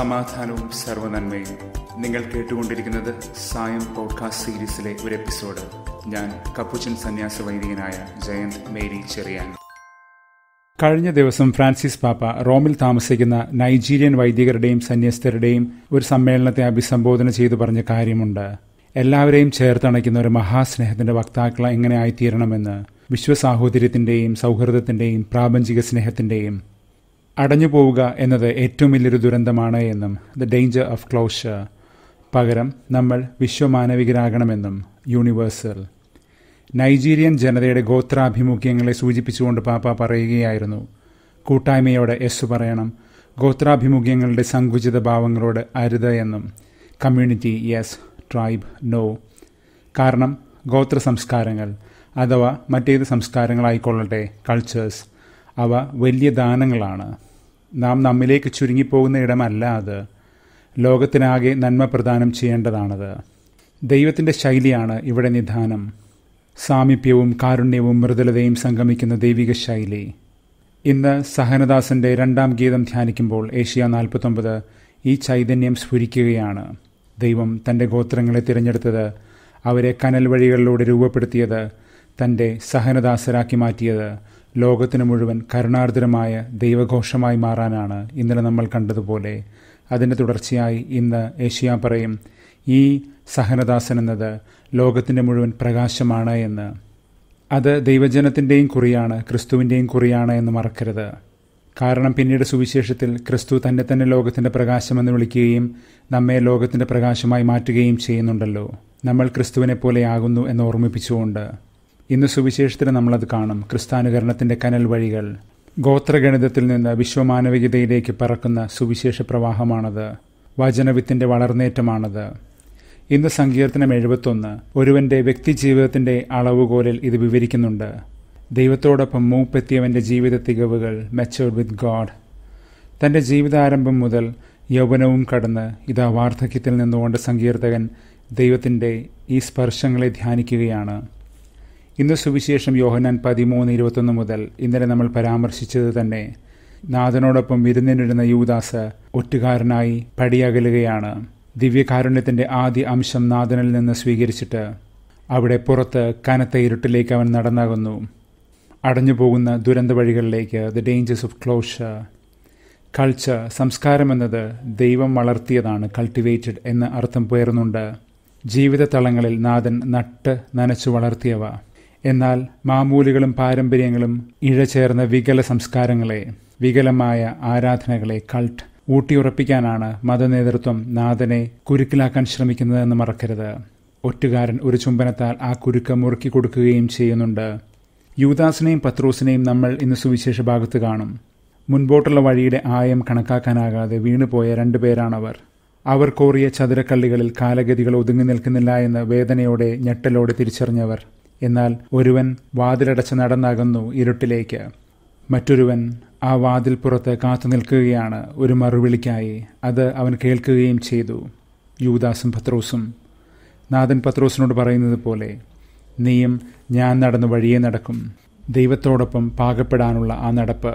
സമാധാനവും സർവനന്മയും നിങ്ങൾ കേട്ടുകൊണ്ടിരിക്കുന്നത് സായം പോഡ്കാസ്റ്റ് സീരീസിലെ ഒരു എപ്പിസോഡ് ഞാൻ കപ്പുച്ചൻ സന്യാസ വൈദികനായ ജയന്ത് മേരി ചെറിയാൻ കഴിഞ്ഞ ദിവസം ഫ്രാൻസിസ് പാപ്പ റോമിൽ താമസിക്കുന്ന നൈജീരിയൻ വൈദികരുടെയും സന്യസ്തരുടെയും ഒരു സമ്മേളനത്തെ അഭിസംബോധന ചെയ്തു പറഞ്ഞ കാര്യമുണ്ട് എല്ലാവരെയും ചേർത്തണയ്ക്കുന്ന ഒരു മഹാസ്നേഹത്തിന്റെ വക്താക്കൾ എങ്ങനെയായിത്തീരണമെന്ന് വിശ്വസാഹോദര്യത്തിന്റെയും സൗഹൃദത്തിന്റെയും പ്രാപഞ്ചിക സ്നേഹത്തിന്റെയും അടഞ്ഞു പോവുക എന്നത് ഏറ്റവും വലിയൊരു ദുരന്തമാണ് എന്നും ദ ഡേഞ്ചർ ഓഫ് ക്ലോഷർ പകരം നമ്മൾ വിശ്വമാനവികരാകണമെന്നും യൂണിവേഴ്സൽ നൈജീരിയൻ ജനതയുടെ ഗോത്രാഭിമുഖ്യങ്ങളെ സൂചിപ്പിച്ചുകൊണ്ട് പാപ്പ പറയുകയായിരുന്നു കൂട്ടായ്മയോടെ എസ് പറയണം ഗോത്രാഭിമുഖ്യങ്ങളുടെ സങ്കുചിത ഭാവങ്ങളോട് അരുത് എന്നും കമ്മ്യൂണിറ്റി യെസ് ട്രൈബ് നോ കാരണം ഗോത്ര സംസ്കാരങ്ങൾ അഥവാ മറ്റേത് സംസ്കാരങ്ങളായിക്കൊള്ളട്ടെ കൾച്ചേഴ്സ് അവ വലിയ ദാനങ്ങളാണ് നാം നമ്മിലേക്ക് ചുരുങ്ങിപ്പോകുന്ന ഇടമല്ല അത് ലോകത്തിനാകെ നന്മ പ്രദാനം ചെയ്യേണ്ടതാണത് ദൈവത്തിൻ്റെ ശൈലിയാണ് ഇവിടെ നിധാനം സാമീപ്യവും കാരുണ്യവും മൃദുലതയും സംഗമിക്കുന്ന ദൈവിക ശൈലി ഇന്ന് സഹനദാസന്റെ രണ്ടാം ഗീതം ധ്യാനിക്കുമ്പോൾ ഏഷ്യ നാൽപ്പത്തൊമ്പത് ഈ ചൈതന്യം സ്ഫുരിക്കുകയാണ് ദൈവം തൻ്റെ ഗോത്രങ്ങളെ തിരഞ്ഞെടുത്തത് അവരെ കനൽ വഴികളിലൂടെ രൂപപ്പെടുത്തിയത് തൻ്റെ സഹനദാസരാക്കി മാറ്റിയത് ലോകത്തിന് മുഴുവൻ കരുണാർദ്രമായ ദൈവഘോഷമായി മാറാനാണ് ഇന്നലെ നമ്മൾ കണ്ടതുപോലെ അതിൻ്റെ തുടർച്ചയായി ഇന്ന് ഏഷ്യ പറയും ഈ സഹനദാസൻ എന്നത് ലോകത്തിൻ്റെ മുഴുവൻ പ്രകാശമാണ് എന്ന് അത് ദൈവജനത്തിൻ്റെയും കുറിയാണ് ക്രിസ്തുവിൻ്റെയും കുറിയാണ് എന്ന് മറക്കരുത് കാരണം പിന്നീട് സുവിശേഷത്തിൽ ക്രിസ്തു തന്നെ തന്നെ ലോകത്തിൻ്റെ പ്രകാശമെന്ന് വിളിക്കുകയും നമ്മെ ലോകത്തിൻ്റെ പ്രകാശമായി മാറ്റുകയും ചെയ്യുന്നുണ്ടല്ലോ നമ്മൾ ക്രിസ്തുവിനെ പോലെയാകുന്നു എന്ന് ഓർമ്മിപ്പിച്ചുകൊണ്ട് ഇന്ന് സുവിശേഷത്തിൽ നമ്മളത് കാണും ക്രിസ്താനുകരണത്തിന്റെ കനൽ വഴികൾ ഗോത്രഗണിതത്തിൽ നിന്ന് വിശ്വമാനവികതയിലേക്ക് പറക്കുന്ന സുവിശേഷ പ്രവാഹമാണത് വചനവിത്തിന്റെ വളർന്നേറ്റമാണത് ഇന്ന് സങ്കീർത്തനം എഴുപത്തൊന്ന് വ്യക്തി ജീവിതത്തിന്റെ അളവുകോലിൽ ഇത് വിവരിക്കുന്നുണ്ട് ദൈവത്തോടൊപ്പം മൂപ്പെത്തിയവന്റെ ജീവിത തികവുകൾ മെച്ചോർഡ് വിത്ത് ഗോഡ് തന്റെ ജീവിതാരംഭം മുതൽ യൗവനവും കടന്ന് ഇതാ വാർദ്ധക്യത്തിൽ നിന്നുകൊണ്ട് സങ്കീർത്തകൻ ദൈവത്തിൻ്റെ ഈ സ്പർശങ്ങളെ ധ്യാനിക്കുകയാണ് ഇന്ന് സുവിശേഷം യോഹനാൻ പതിമൂന്ന് ഇരുപത്തൊന്ന് മുതൽ ഇന്നലെ നമ്മൾ പരാമർശിച്ചത് തന്നെ നാഥനോടൊപ്പം വിരുന്നിനിരുന്ന യൂദാസ് ഒറ്റുകാരനായി പടിയകലുകയാണ് ദിവ്യകാരുണ്യത്തിന്റെ ആദ്യ അംശം നാഥനിൽ നിന്ന് സ്വീകരിച്ചിട്ട് അവിടെ പുറത്ത് കനത്ത ഇരുട്ടിലേക്ക് അവൻ നടന്നാകുന്നു അടഞ്ഞു പോകുന്ന ദുരന്ത വഴികളിലേക്ക് the dangers of closed culture സംസ്കാരം എന്നത് ദൈവം വളർത്തിയതാണ് കൾട്ടിവേറ്റഡ് എന്ന അർത്ഥം പേർന്നുണ്ട് ജീവിത തളങ്ങളിൽ നാഥൻ നട്ട് നനച്ചു വളർത്തിയവ എന്നാൽ മാമൂലുകളും പാരമ്പര്യങ്ങളും ഇഴചേർന്ന വികല സംസ്കാരങ്ങളെ വികലമായ ആരാധനകളെ കൾട്ട് ഊട്ടിയുറപ്പിക്കാനാണ് മതനേതൃത്വം നാഥനെ കുരുക്കിലാക്കാൻ ശ്രമിക്കുന്നതെന്ന് മറക്കരുത് ഒറ്റുകാരൻ ഒരു ചുംബനത്താൽ ആ കുരുക്ക് മുറുക്കി കൊടുക്കുകയും ചെയ്യുന്നുണ്ട് യൂദാസിനെയും പത്രോസിനെയും നമ്മൾ ഇന്ന് സുവിശേഷ ഭാഗത്ത് കാണും മുൻപോട്ടുള്ള വഴിയുടെ ആയം കണക്കാക്കാനാകാതെ വീണുപോയ രണ്ടുപേരാണവർ അവർ കോറിയ ചതുരക്കള്ളികളിൽ കാലഗതികൾ ഒതുങ്ങി നിൽക്കുന്നില്ല എന്ന് വേദനയോടെ ഞെട്ടലോടെ തിരിച്ചറിഞ്ഞവർ എന്നാൽ ഒരുവൻ വാതിലടച്ച് നടന്നകന്നു ഇരുട്ടിലേക്ക് മറ്റൊരുവൻ ആ വാതിൽ പുറത്ത് കാത്തു നിൽക്കുകയാണ് ഒരു മറുവിളിക്കായി അത് അവൻ കേൾക്കുകയും ചെയ്തു യൂദാസും പത്രോസും നാഥൻ പത്രോസിനോട് പറയുന്നത് പോലെ നീയും ഞാൻ നടന്ന വഴിയേ നടക്കും ദൈവത്തോടൊപ്പം പാകപ്പെടാനുള്ള ആ നടപ്പ്